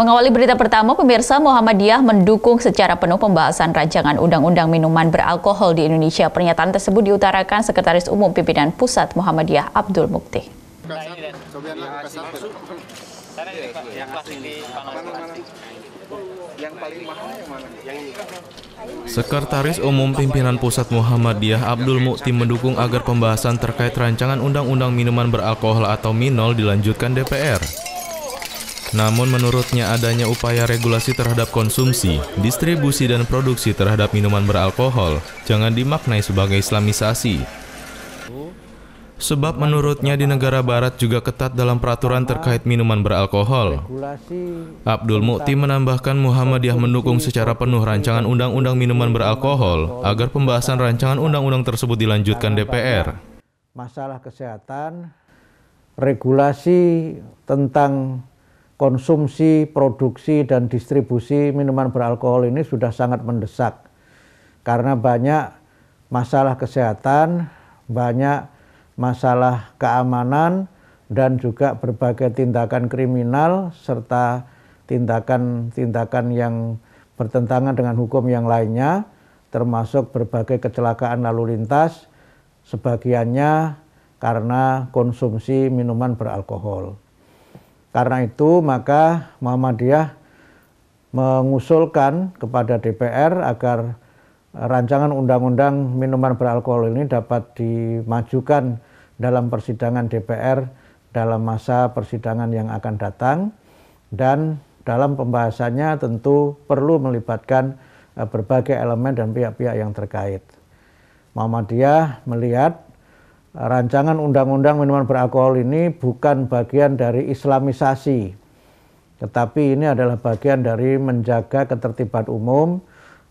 Mengawali berita pertama, pemirsa Muhammadiyah mendukung secara penuh pembahasan rancangan Undang-Undang Minuman Beralkohol di Indonesia. Pernyataan tersebut diutarakan Sekretaris Umum Pimpinan Pusat Muhammadiyah Abdul Mukti. Sekretaris Umum Pimpinan Pusat Muhammadiyah Abdul Mukti mendukung agar pembahasan terkait rancangan Undang-Undang Minuman Beralkohol atau Minol dilanjutkan DPR. Namun menurutnya adanya upaya regulasi terhadap konsumsi, distribusi dan produksi terhadap minuman beralkohol jangan dimaknai sebagai islamisasi. Sebab menurutnya di negara barat juga ketat dalam peraturan terkait minuman beralkohol. Abdul Mukti menambahkan Muhammadiyah mendukung secara penuh rancangan undang-undang minuman beralkohol agar pembahasan rancangan undang-undang tersebut dilanjutkan DPR. Masalah kesehatan, regulasi tentang konsumsi, produksi, dan distribusi minuman beralkohol ini sudah sangat mendesak karena banyak masalah kesehatan, banyak masalah keamanan, dan juga berbagai tindakan kriminal serta tindakan-tindakan yang bertentangan dengan hukum yang lainnya, termasuk berbagai kecelakaan lalu lintas, sebagiannya karena konsumsi minuman beralkohol. Karena itu maka Muhammadiyah mengusulkan kepada DPR agar rancangan undang-undang minuman beralkohol ini dapat dimajukan dalam persidangan DPR dalam masa persidangan yang akan datang dan dalam pembahasannya tentu perlu melibatkan eh, berbagai elemen dan pihak-pihak yang terkait. Muhammadiyah melihat rancangan undang-undang minuman beralkohol ini bukan bagian dari islamisasi, tetapi ini adalah bagian dari menjaga ketertiban umum,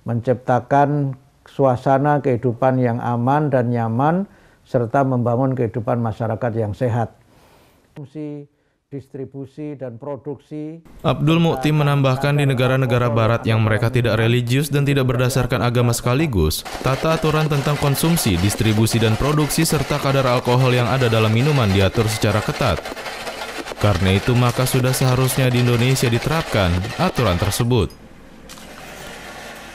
menciptakan suasana kehidupan yang aman dan nyaman, serta membangun kehidupan masyarakat yang sehat distribusi dan produksi. Abdul Mukti menambahkan di negara-negara barat yang mereka tidak religius dan tidak berdasarkan agama sekaligus, tata aturan tentang konsumsi, distribusi dan produksi serta kadar alkohol yang ada dalam minuman diatur secara ketat. Karena itu maka sudah seharusnya di Indonesia diterapkan aturan tersebut.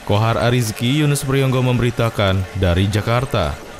Kohar Arizki Yunus Priyonggo memberitakan dari Jakarta.